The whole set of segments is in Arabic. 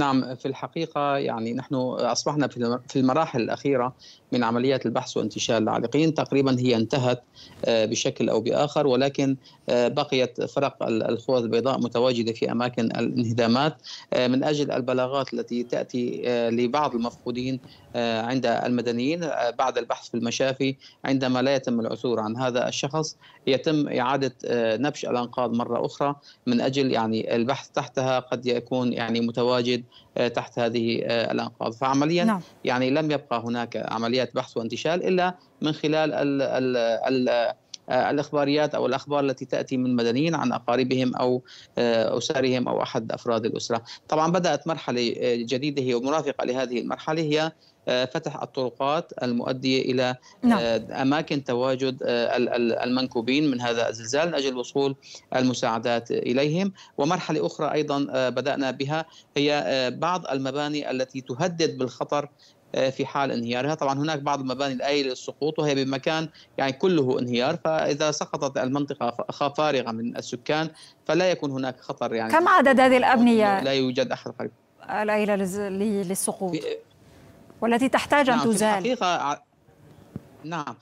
نعم في الحقيقة يعني نحن أصبحنا في المراحل الأخيرة من عمليات البحث وانتشال العالقين تقريبا هي انتهت آه، بشكل أو بآخر ولكن آه، بقيت فرق الخوذ البيضاء متواجدة في أماكن الانهدامات آه، من أجل البلاغات التي تأتي لبعض المفقودين عند المدنيين بعد البحث في المشافي عندما لا يتم العثور عن هذا الشخص يتم إعادة نبش الأنقاض مرة أخرى من أجل يعني البحث تحتها قد يكون يعني متواجد آه، تحت هذه آه، الانقاض فعمليا نعم. يعني لم يبقى هناك عمليات بحث وانتشال الا من خلال ال ال آه، الاخباريات او الاخبار التي تاتي من مدنيين عن اقاربهم او آه، اسرهم او احد افراد الاسره. طبعا بدات مرحله آه، جديده هي ومرافقه لهذه المرحله هي فتح الطرقات المؤدية إلى نعم. أماكن تواجد المنكوبين من هذا الزلزال من أجل وصول المساعدات إليهم ومرحلة أخرى أيضا بدأنا بها هي بعض المباني التي تهدد بالخطر آه، في حال انهيارها طبعا هناك بعض المباني الآيلة للسقوط وهي بمكان يعني كله انهيار فإذا سقطت المنطقة فارغة من السكان فلا يكون هناك خطر يعني كم عدد هذه الأبنية؟ لا يوجد أحد قريب الآيلة للسقوط والتي تحتاج أن نعم تزال الحقيقة نعم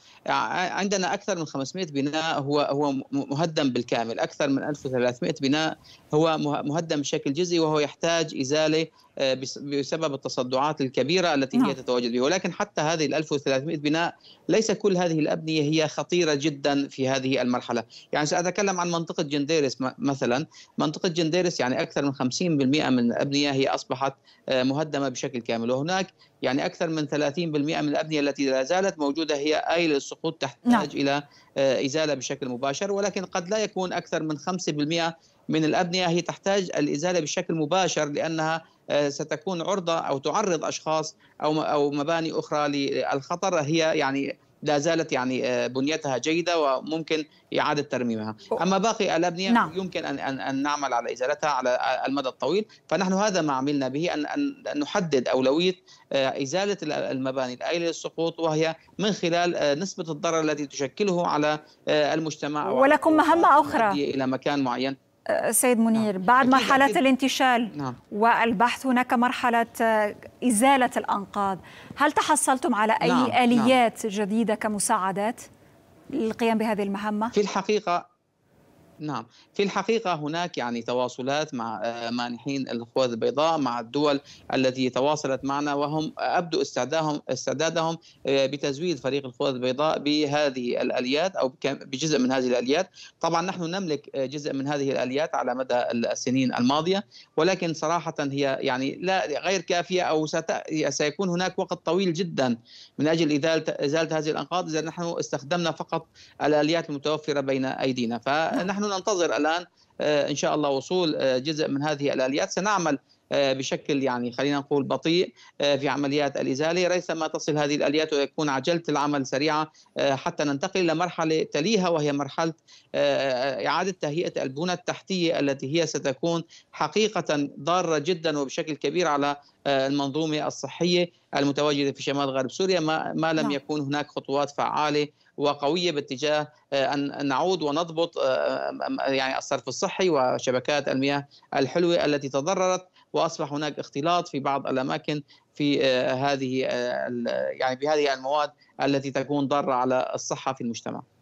عندنا اكثر من 500 بناء هو هو مهدم بالكامل اكثر من 1300 بناء هو مهدم بشكل جزئي وهو يحتاج ازاله آه، بسبب التصدعات الكبيرة التي هي نعم. تتواجد به ولكن حتى هذه ال 1300 بناء ليس كل هذه الأبنية هي خطيرة جدا في هذه المرحلة يعني سأتكلم عن منطقة جنديرس مثلا منطقة جنديرس يعني أكثر من 50% من الأبنية هي أصبحت آه، مهدمة بشكل كامل وهناك يعني أكثر من 30% من الأبنية التي لا زالت موجودة هي أي للسقوط تحتاج نعم. إلى آه، إزالة بشكل مباشر ولكن قد لا يكون أكثر من 5% من الأبنية هي تحتاج الإزالة بشكل مباشر لأنها آه، ستكون عرضه او تعرض اشخاص او او مباني اخرى للخطر هي يعني لا زالت يعني آه، بنيتها جيده وممكن اعاده ترميمها، اما باقي الابنيه نعم. يمكن ان ان ان نعمل على ازالتها على آه، المدى الطويل، فنحن هذا ما عملنا به ان ان نحدد اولويه ازاله المباني الآيله للسقوط وهي من خلال نسبه الضرر التي تشكله على المجتمع ولكم مهمه اخرى الى مكان معين سيد منير نعم. بعد مرحلة أكيد. الانتشال نعم. والبحث هناك مرحلة آه، إزالة الأنقاض هل تحصلتم على أي نعم. نعم. آليات نعم. جديدة كمساعدات للقيام بهذه المهمة؟ في الحقيقة نعم في الحقيقة هناك يعني تواصلات مع آه، مانحين الخوذ البيضاء مع الدول التي تواصلت معنا وهم أبدوا استعدادهم استعدادهم بتزويد فريق الخوذ البيضاء بهذه الآليات أو بجزء من هذه الآليات طبعا نحن نملك آه، جزء من هذه الآليات على مدى السنين الماضية ولكن صراحة هي يعني لا غير كافية أو سيكون هناك وقت طويل جدا من أجل إزالة, إزالة هذه الأنقاض إذا نحن استخدمنا فقط الآليات المتوفرة بين أيدينا فنحن ننتظر الان آه، ان شاء الله وصول آه، جزء من هذه الاليات سنعمل آه، بشكل يعني خلينا نقول بطيء في عمليات الازاله ريثما تصل هذه الاليات ويكون عجله العمل سريعه حتى ننتقل الى مرحله تليها وهي مرحله اعاده تهيئه البنى التحتيه التي هي ستكون حقيقه ضاره جدا وبشكل كبير على المنظومه الصحيه المتواجده في شمال غرب سوريا ما لم نعم. يكون هناك خطوات فعاله وقويه باتجاه آه، ان نعود ونضبط آه، آه، يعني الصرف الصحي وشبكات المياه الحلوه التي تضررت واصبح هناك اختلاط في بعض الاماكن في هذه يعني بهذه المواد التي تكون ضاره على الصحه في المجتمع.